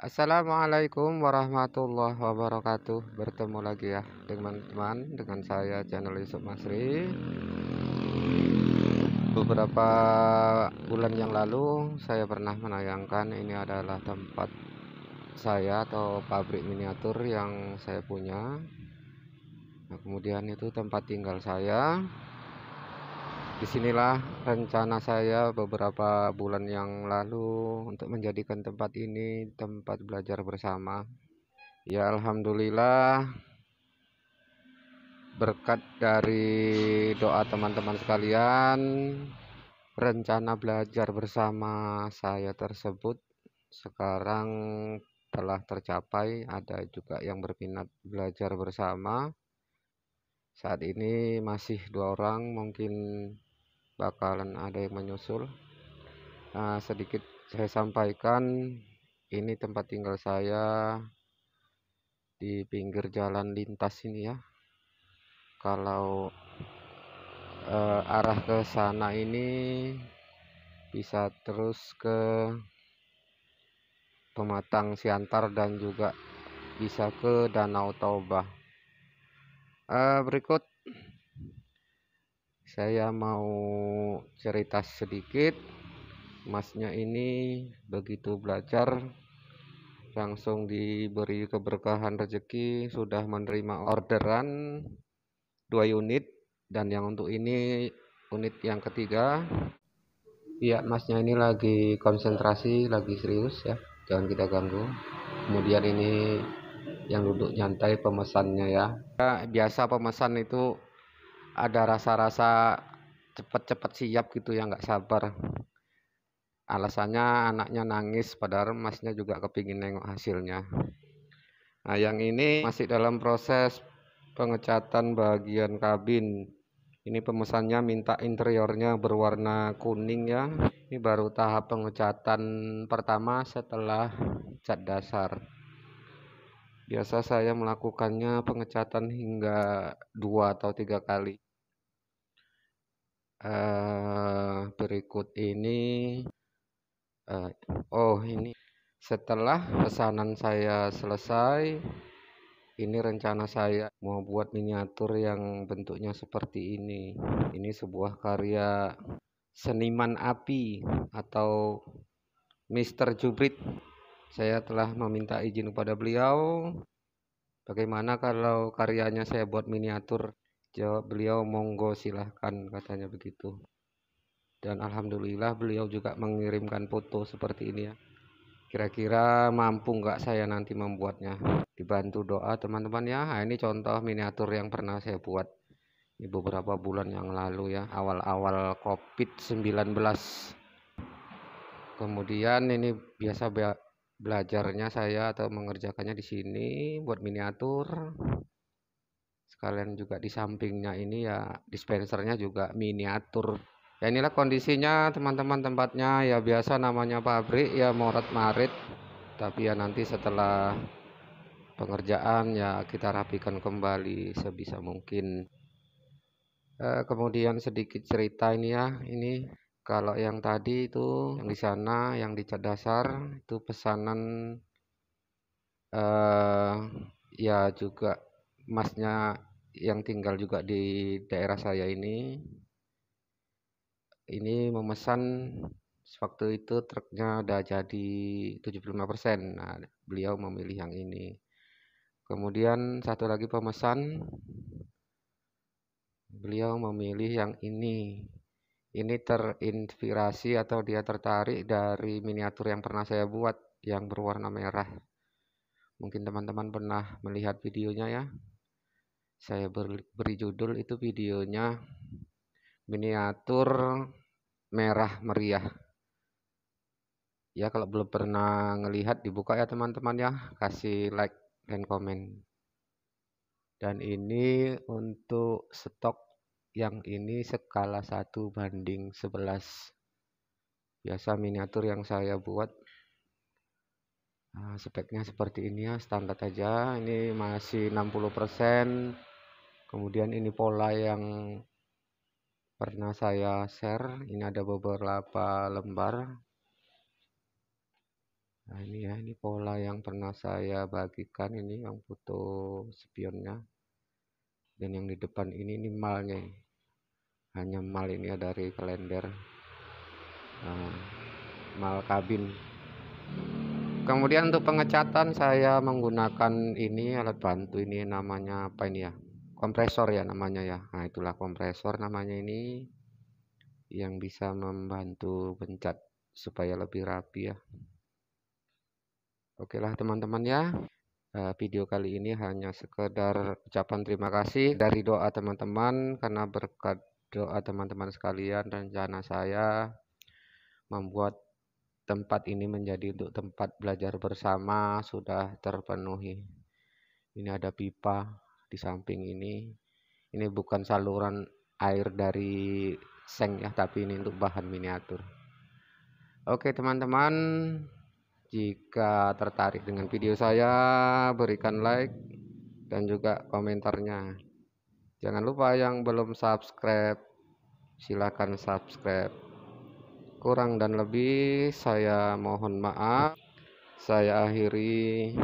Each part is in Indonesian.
Assalamualaikum warahmatullahi wabarakatuh Bertemu lagi ya teman-teman Dengan saya channel Yusuf Masri Beberapa bulan yang lalu Saya pernah menayangkan Ini adalah tempat saya Atau pabrik miniatur yang saya punya nah, Kemudian itu tempat tinggal saya disinilah rencana saya beberapa bulan yang lalu untuk menjadikan tempat ini tempat belajar bersama ya Alhamdulillah berkat dari doa teman-teman sekalian rencana belajar bersama saya tersebut sekarang telah tercapai ada juga yang berminat belajar bersama saat ini masih dua orang mungkin bakalan ada yang menyusul nah, sedikit saya sampaikan ini tempat tinggal saya di pinggir jalan lintas ini ya kalau eh, arah ke sana ini bisa terus ke Pematang Siantar dan juga bisa ke Danau Toba eh, berikut saya mau cerita sedikit masnya ini begitu belajar langsung diberi keberkahan rezeki sudah menerima orderan dua unit dan yang untuk ini unit yang ketiga Iya, masnya ini lagi konsentrasi, lagi serius ya. Jangan kita ganggu. Kemudian ini yang duduk nyantai pemesannya ya. ya biasa pemesan itu ada rasa-rasa cepet-cepet siap gitu ya nggak sabar alasannya anaknya nangis padahal masnya juga kepingin nengok hasilnya nah yang ini masih dalam proses pengecatan bagian kabin ini pemesannya minta interiornya berwarna kuning ya ini baru tahap pengecatan pertama setelah cat dasar Biasa saya melakukannya pengecatan hingga dua atau tiga kali. Uh, berikut ini, uh, oh ini setelah pesanan saya selesai, ini rencana saya mau buat miniatur yang bentuknya seperti ini. Ini sebuah karya seniman api atau Mr. Jubrit saya telah meminta izin kepada beliau bagaimana kalau karyanya saya buat miniatur jawab beliau monggo silahkan katanya begitu dan alhamdulillah beliau juga mengirimkan foto seperti ini ya kira-kira mampu nggak saya nanti membuatnya dibantu doa teman-teman ya nah, ini contoh miniatur yang pernah saya buat ini beberapa bulan yang lalu ya awal-awal covid 19 kemudian ini biasa belajarnya saya atau mengerjakannya di sini buat miniatur sekalian juga di sampingnya ini ya dispensernya juga miniatur ya inilah kondisinya teman-teman tempatnya ya biasa namanya pabrik ya morat marit tapi ya nanti setelah pengerjaan ya kita rapikan kembali sebisa mungkin eh, kemudian sedikit cerita ini ya ini kalau yang tadi itu yang di sana yang di cat dasar itu pesanan uh, ya juga masnya yang tinggal juga di daerah saya ini ini memesan waktu itu truknya udah jadi 75%. Nah, beliau memilih yang ini. Kemudian satu lagi pemesan beliau memilih yang ini ini terinspirasi atau dia tertarik dari miniatur yang pernah saya buat yang berwarna merah. Mungkin teman-teman pernah melihat videonya ya. Saya beri judul itu videonya miniatur merah meriah. Ya kalau belum pernah ngelihat dibuka ya teman-teman ya. Kasih like dan komen. Dan ini untuk stok yang ini skala 1 banding 11 biasa miniatur yang saya buat nah, speknya seperti ini ya standar aja ini masih 60% kemudian ini pola yang pernah saya share ini ada beberapa lembar nah ini ya ini pola yang pernah saya bagikan ini yang foto spionnya dan yang di depan ini ini malnya hanya mal ini ya dari kalender nah, eh, mal kabin kemudian untuk pengecatan saya menggunakan ini alat bantu ini namanya apa ini ya kompresor ya namanya ya nah itulah kompresor namanya ini yang bisa membantu pencet supaya lebih rapi ya oke lah teman-teman ya eh, video kali ini hanya sekedar ucapan terima kasih dari doa teman-teman karena berkat doa teman-teman sekalian, rencana saya membuat tempat ini menjadi untuk tempat belajar bersama sudah terpenuhi. Ini ada pipa di samping ini. Ini bukan saluran air dari seng ya, tapi ini untuk bahan miniatur. Oke teman-teman, jika tertarik dengan video saya, berikan like dan juga komentarnya. Jangan lupa yang belum subscribe, silahkan subscribe. Kurang dan lebih saya mohon maaf. Saya akhiri.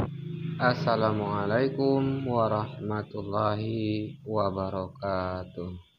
Assalamualaikum warahmatullahi wabarakatuh.